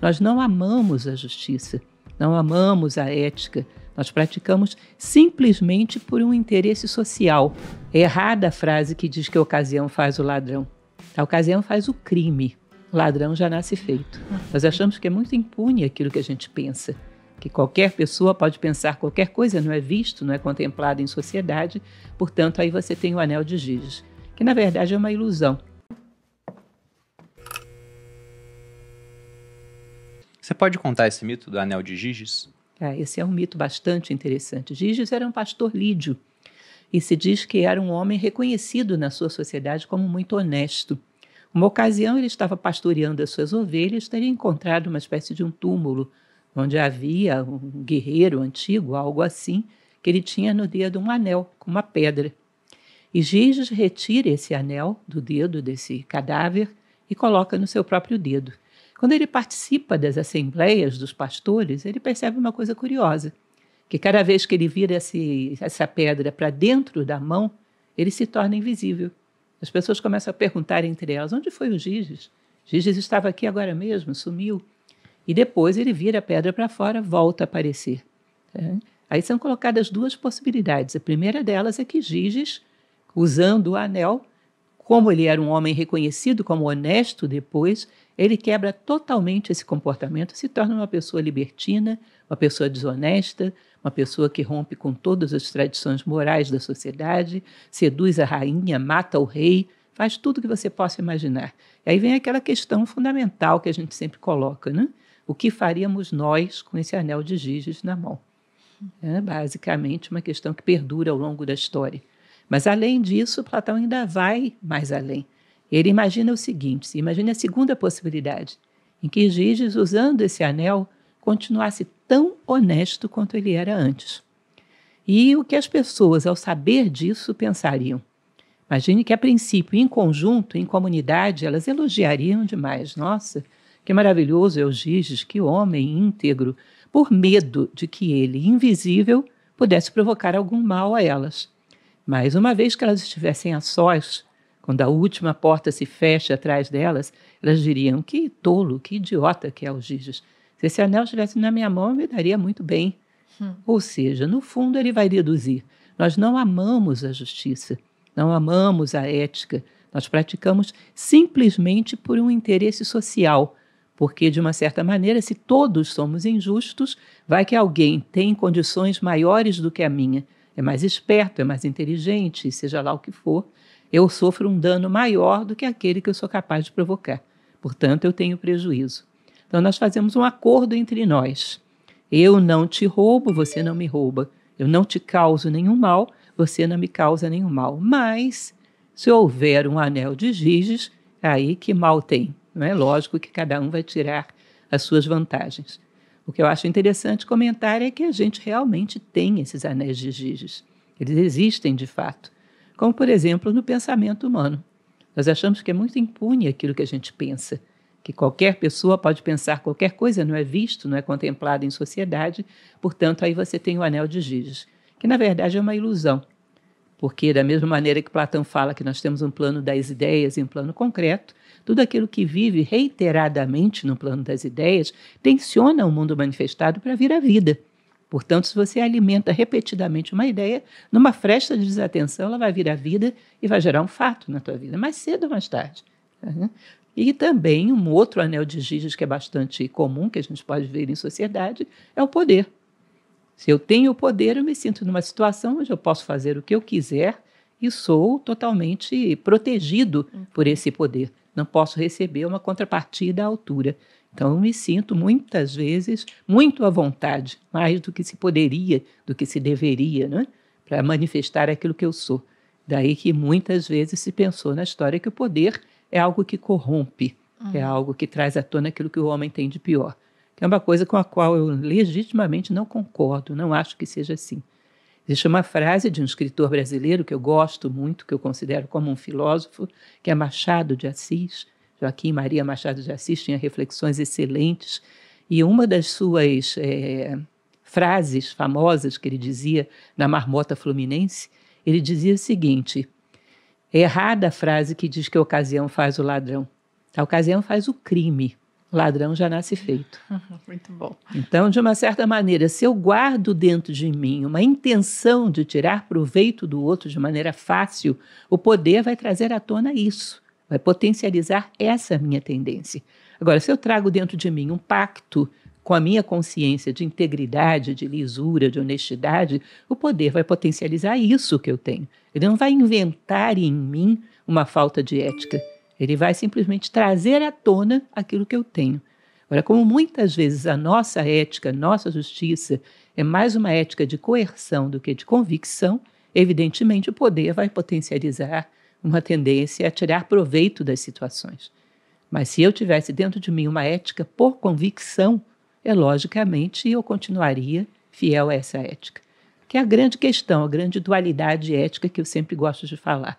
Nós não amamos a justiça, não amamos a ética, nós praticamos simplesmente por um interesse social. É errada a frase que diz que a ocasião faz o ladrão. A ocasião faz o crime. O ladrão já nasce feito. Nós achamos que é muito impune aquilo que a gente pensa, que qualquer pessoa pode pensar qualquer coisa, não é visto, não é contemplado em sociedade, portanto, aí você tem o anel de giz, que na verdade é uma ilusão. Você pode contar esse mito do anel de Giges? É, esse é um mito bastante interessante. Giges era um pastor lídio e se diz que era um homem reconhecido na sua sociedade como muito honesto. Uma ocasião, ele estava pastoreando as suas ovelhas, teria encontrado uma espécie de um túmulo onde havia um guerreiro antigo, algo assim, que ele tinha no dedo um anel com uma pedra. E Giges retira esse anel do dedo desse cadáver e coloca no seu próprio dedo. Quando ele participa das assembleias dos pastores, ele percebe uma coisa curiosa, que cada vez que ele vira esse, essa pedra para dentro da mão, ele se torna invisível. As pessoas começam a perguntar entre elas, onde foi o Giges? Giges estava aqui agora mesmo, sumiu. E depois ele vira a pedra para fora, volta a aparecer. É. Aí são colocadas duas possibilidades. A primeira delas é que Giges, usando o anel, como ele era um homem reconhecido como honesto depois, ele quebra totalmente esse comportamento, se torna uma pessoa libertina, uma pessoa desonesta, uma pessoa que rompe com todas as tradições morais da sociedade, seduz a rainha, mata o rei, faz tudo que você possa imaginar. E aí vem aquela questão fundamental que a gente sempre coloca, né? O que faríamos nós com esse anel de Giges na mão? É basicamente uma questão que perdura ao longo da história. Mas, além disso, Platão ainda vai mais além. Ele imagina o seguinte: imagine a segunda possibilidade, em que Giges, usando esse anel, continuasse tão honesto quanto ele era antes. E o que as pessoas, ao saber disso, pensariam? Imagine que, a princípio, em conjunto, em comunidade, elas elogiariam demais. Nossa, que maravilhoso é o Giges, que homem íntegro, por medo de que ele, invisível, pudesse provocar algum mal a elas. Mas, uma vez que elas estivessem a sós, quando a última porta se fecha atrás delas, elas diriam: Que tolo, que idiota que é o Giges. Se esse anel estivesse na minha mão, eu me daria muito bem. Hum. Ou seja, no fundo, ele vai deduzir: Nós não amamos a justiça, não amamos a ética, nós praticamos simplesmente por um interesse social. Porque, de uma certa maneira, se todos somos injustos, vai que alguém tem condições maiores do que a minha, é mais esperto, é mais inteligente, seja lá o que for, eu sofro um dano maior do que aquele que eu sou capaz de provocar. Portanto, eu tenho prejuízo. Então, nós fazemos um acordo entre nós. Eu não te roubo, você não me rouba. Eu não te causo nenhum mal, você não me causa nenhum mal. Mas, se houver um anel de gizes, aí que mal tem. Não é lógico que cada um vai tirar as suas vantagens. O que eu acho interessante comentar é que a gente realmente tem esses anéis de gizes. Eles existem de fato como, por exemplo, no pensamento humano. Nós achamos que é muito impune aquilo que a gente pensa, que qualquer pessoa pode pensar qualquer coisa, não é visto, não é contemplado em sociedade, portanto, aí você tem o anel de Giges, que na verdade é uma ilusão, porque da mesma maneira que Platão fala que nós temos um plano das ideias e um plano concreto, tudo aquilo que vive reiteradamente no plano das ideias tensiona o mundo manifestado para vir à vida. Portanto, se você alimenta repetidamente uma ideia, numa fresta de desatenção, ela vai vir à vida e vai gerar um fato na tua vida, mais cedo ou mais tarde. Uhum. E também um outro anel de gírias que é bastante comum, que a gente pode ver em sociedade, é o poder. Se eu tenho o poder, eu me sinto numa situação onde eu posso fazer o que eu quiser e sou totalmente protegido por uhum. esse poder. Não posso receber uma contrapartida à altura. Então, eu me sinto muitas vezes muito à vontade, mais do que se poderia, do que se deveria, né? para manifestar aquilo que eu sou. Daí que muitas vezes se pensou na história que o poder é algo que corrompe, uhum. é algo que traz à tona aquilo que o homem tem de pior. Que é uma coisa com a qual eu legitimamente não concordo, não acho que seja assim. Existe uma frase de um escritor brasileiro que eu gosto muito, que eu considero como um filósofo, que é Machado de Assis, Joaquim Maria Machado de Assis tinha reflexões excelentes, e uma das suas é, frases famosas que ele dizia na Marmota Fluminense, ele dizia o seguinte: é errada a frase que diz que a ocasião faz o ladrão. A ocasião faz o crime. O ladrão já nasce feito. Muito bom. Então, de uma certa maneira, se eu guardo dentro de mim uma intenção de tirar proveito do outro de maneira fácil, o poder vai trazer à tona isso vai potencializar essa minha tendência. Agora, se eu trago dentro de mim um pacto com a minha consciência de integridade, de lisura, de honestidade, o poder vai potencializar isso que eu tenho. Ele não vai inventar em mim uma falta de ética. Ele vai simplesmente trazer à tona aquilo que eu tenho. Agora, como muitas vezes a nossa ética, nossa justiça é mais uma ética de coerção do que de convicção, evidentemente o poder vai potencializar uma tendência a tirar proveito das situações. Mas se eu tivesse dentro de mim uma ética por convicção, é logicamente eu continuaria fiel a essa ética. Que é a grande questão, a grande dualidade ética que eu sempre gosto de falar.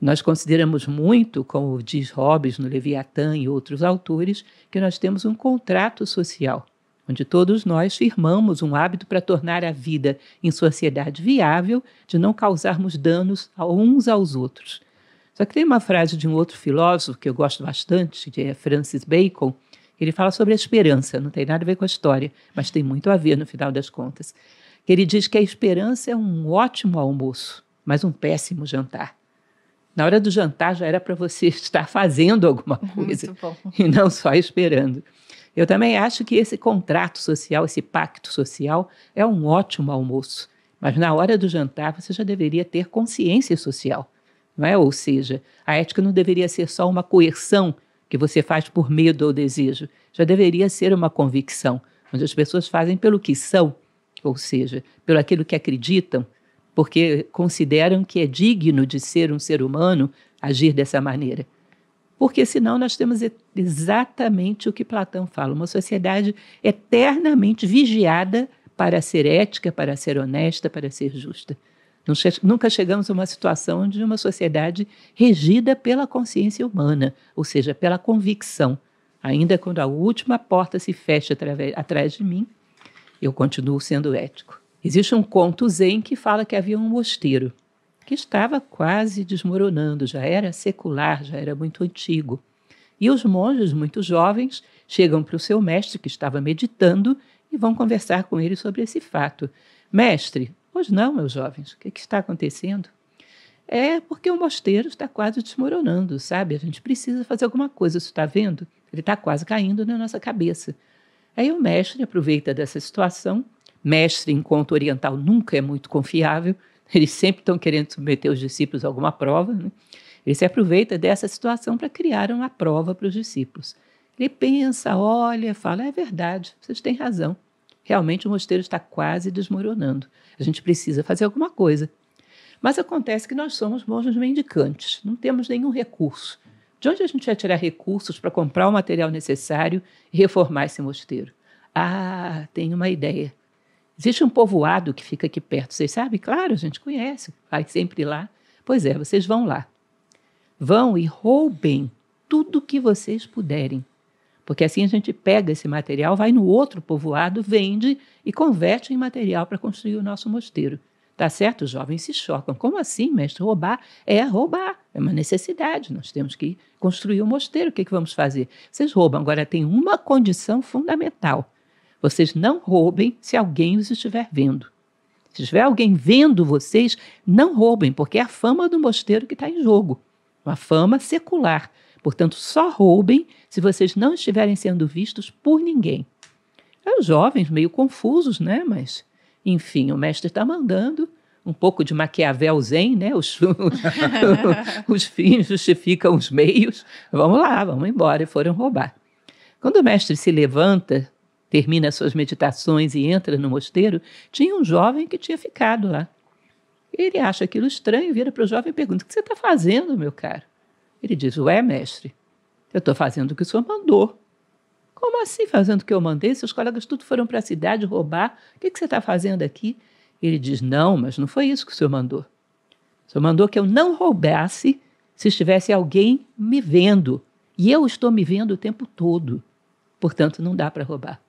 Nós consideramos muito, como diz Hobbes no Leviatã e outros autores, que nós temos um contrato social onde todos nós firmamos um hábito para tornar a vida em sociedade viável, de não causarmos danos a uns aos outros. Só que tem uma frase de um outro filósofo que eu gosto bastante, que é Francis Bacon, que ele fala sobre a esperança, não tem nada a ver com a história, mas tem muito a ver no final das contas. Ele diz que a esperança é um ótimo almoço, mas um péssimo jantar. Na hora do jantar já era para você estar fazendo alguma coisa e não só esperando. Eu também acho que esse contrato social, esse pacto social, é um ótimo almoço. Mas na hora do jantar você já deveria ter consciência social. Não é? Ou seja, a ética não deveria ser só uma coerção que você faz por medo ou desejo. Já deveria ser uma convicção, onde as pessoas fazem pelo que são, ou seja, pelo aquilo que acreditam, porque consideram que é digno de ser um ser humano agir dessa maneira porque senão nós temos exatamente o que Platão fala, uma sociedade eternamente vigiada para ser ética, para ser honesta, para ser justa. Nunca chegamos a uma situação de uma sociedade regida pela consciência humana, ou seja, pela convicção. Ainda quando a última porta se fecha através, atrás de mim, eu continuo sendo ético. Existe um conto zen que fala que havia um mosteiro que estava quase desmoronando, já era secular, já era muito antigo. E os monges, muito jovens, chegam para o seu mestre, que estava meditando, e vão conversar com ele sobre esse fato. Mestre, pois não, meus jovens, o que, que está acontecendo? É porque o mosteiro está quase desmoronando, sabe? A gente precisa fazer alguma coisa, você está vendo? Ele está quase caindo na nossa cabeça. Aí o mestre aproveita dessa situação. Mestre enquanto oriental nunca é muito confiável, Eles sempre estão querendo submeter os discípulos a alguma prova. Né? Ele se aproveita dessa situação para criar uma prova para os discípulos. Ele pensa, olha, fala: é verdade, vocês têm razão. Realmente o mosteiro está quase desmoronando. A gente precisa fazer alguma coisa. Mas acontece que nós somos monges mendicantes, não temos nenhum recurso. De onde a gente vai tirar recursos para comprar o material necessário e reformar esse mosteiro? Ah, tenho uma ideia. Existe um povoado que fica aqui perto, vocês sabem? Claro, a gente conhece, vai sempre lá. Pois é, vocês vão lá. Vão e roubem tudo que vocês puderem. Porque assim a gente pega esse material, vai no outro povoado, vende e converte em material para construir o nosso mosteiro. Tá certo? Os jovens se chocam. Como assim, mestre? Roubar é roubar. É uma necessidade. Nós temos que construir o um mosteiro. O que, que vamos fazer? Vocês roubam. Agora, tem uma condição fundamental. Vocês não roubem se alguém os estiver vendo. Se estiver alguém vendo vocês, não roubem, porque é a fama do mosteiro que está em jogo uma fama secular. Portanto, só roubem se vocês não estiverem sendo vistos por ninguém. É os jovens meio confusos, né? Mas, enfim, o mestre está mandando um pouco de Maquiavel Zen, né? Os, os, os, fins justificam os meios. Vamos lá, vamos embora. E foram roubar. Quando o mestre se levanta termina suas meditações e entra no mosteiro, tinha um jovem que tinha ficado lá. Ele acha aquilo estranho, vira para o jovem e pergunta: O que você está fazendo, meu caro? Ele diz: Ué, mestre, eu estou fazendo o que o senhor mandou. Como assim fazendo o que eu mandei? Seus colegas tudo foram para a cidade roubar. O que, que você está fazendo aqui? Ele diz: Não, mas não foi isso que o senhor mandou. O senhor mandou que eu não roubasse se estivesse alguém me vendo. E eu estou me vendo o tempo todo. Portanto, não dá para roubar.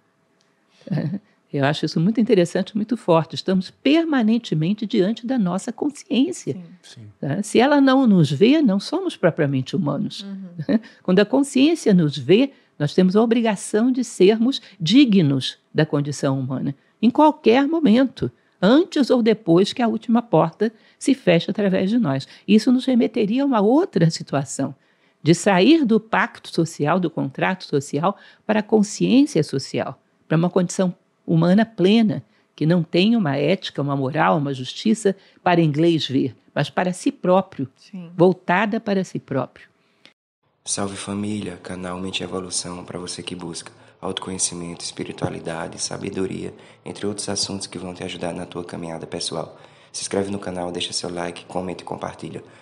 Eu acho isso muito interessante, muito forte. Estamos permanentemente diante da nossa consciência. Sim. Sim. Tá? Se ela não nos vê, não somos propriamente humanos. Uhum. Quando a consciência nos vê, nós temos a obrigação de sermos dignos da condição humana, em qualquer momento, antes ou depois que a última porta se feche através de nós. Isso nos remeteria a uma outra situação, de sair do pacto social, do contrato social, para a consciência social para é uma condição humana plena, que não tem uma ética, uma moral, uma justiça para inglês ver, mas para si próprio, Sim. voltada para si próprio. Salve família, canal Mente Evolução para você que busca autoconhecimento, espiritualidade, sabedoria, entre outros assuntos que vão te ajudar na tua caminhada pessoal. Se inscreve no canal, deixa seu like, comenta e compartilha.